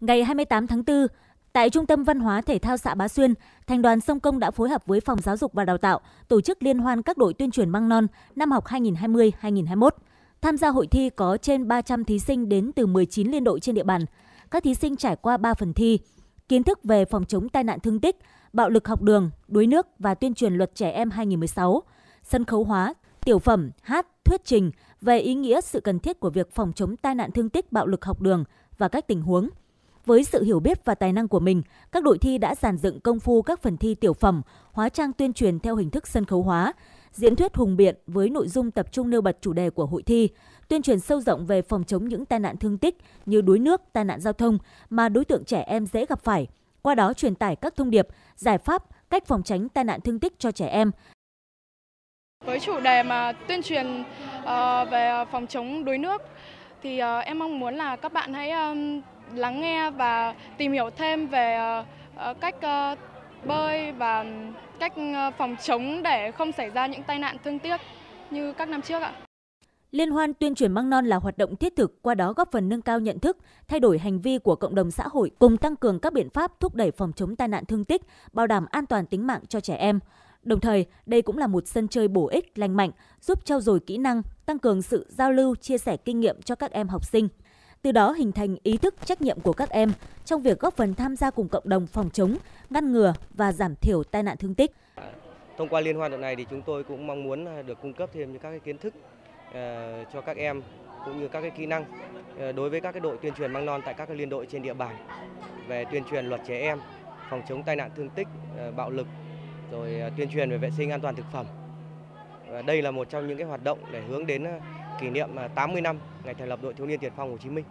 Ngày 28 tháng 4, tại Trung tâm Văn hóa Thể thao xã Bá Xuyên, Thành đoàn Sông Công đã phối hợp với Phòng Giáo dục và Đào tạo tổ chức liên hoan các đội tuyên truyền măng non năm học 2020-2021. Tham gia hội thi có trên 300 thí sinh đến từ 19 liên đội trên địa bàn. Các thí sinh trải qua 3 phần thi: kiến thức về phòng chống tai nạn thương tích, bạo lực học đường, đuối nước và tuyên truyền luật trẻ em 2016, sân khấu hóa, tiểu phẩm, hát, thuyết trình về ý nghĩa sự cần thiết của việc phòng chống tai nạn thương tích bạo lực học đường và các tình huống – với sự hiểu biết và tài năng của mình, các đội thi đã giàn dựng công phu các phần thi tiểu phẩm, hóa trang tuyên truyền theo hình thức sân khấu hóa, diễn thuyết hùng biện với nội dung tập trung nêu bật chủ đề của hội thi, tuyên truyền sâu rộng về phòng chống những tai nạn thương tích như đuối nước, tai nạn giao thông mà đối tượng trẻ em dễ gặp phải, qua đó truyền tải các thông điệp, giải pháp, cách phòng tránh tai nạn thương tích cho trẻ em. Với chủ đề mà tuyên truyền ờ, về phòng chống đuối nước thì ờ, em mong muốn là các bạn hãy lắng nghe và tìm hiểu thêm về ờ, ờ, cách ờ, bơi và cách phòng chống để không xảy ra những tai nạn thương tiếc như các năm trước ạ. Liên hoan tuyên truyền măng non là hoạt động thiết thực, qua đó góp phần nâng cao nhận thức, thay đổi hành vi của cộng đồng xã hội cùng tăng cường các biện pháp thúc đẩy phòng chống tai nạn thương tích, bảo đảm an toàn tính mạng cho trẻ em. Đồng thời, đây cũng là một sân chơi bổ ích, lành mạnh, giúp trau dồi kỹ năng, tăng cường sự giao lưu, chia sẻ kinh nghiệm cho các em học sinh từ đó hình thành ý thức trách nhiệm của các em trong việc góp phần tham gia cùng cộng đồng phòng chống, ngăn ngừa và giảm thiểu tai nạn thương tích. Thông qua liên hoan lần này thì chúng tôi cũng mong muốn à, được cung cấp thêm những các cái kiến thức à, cho các em cũng như các cái kỹ năng à, đối với các cái đội tuyên truyền măng non tại các cái liên đội trên địa bàn về tuyên truyền luật trẻ em, phòng chống tai nạn thương tích, bạo lực, rồi tuyên truyền về vệ sinh an toàn thực phẩm. Và đây là một trong những cái hoạt động để hướng đến kỷ niệm 80 à, năm ngày thành lập đội thiếu niên tiền phong Hồ Chí Minh.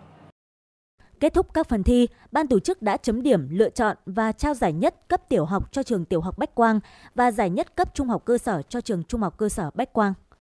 Kết thúc các phần thi, ban tổ chức đã chấm điểm, lựa chọn và trao giải nhất cấp tiểu học cho trường tiểu học Bách Quang và giải nhất cấp trung học cơ sở cho trường trung học cơ sở Bách Quang.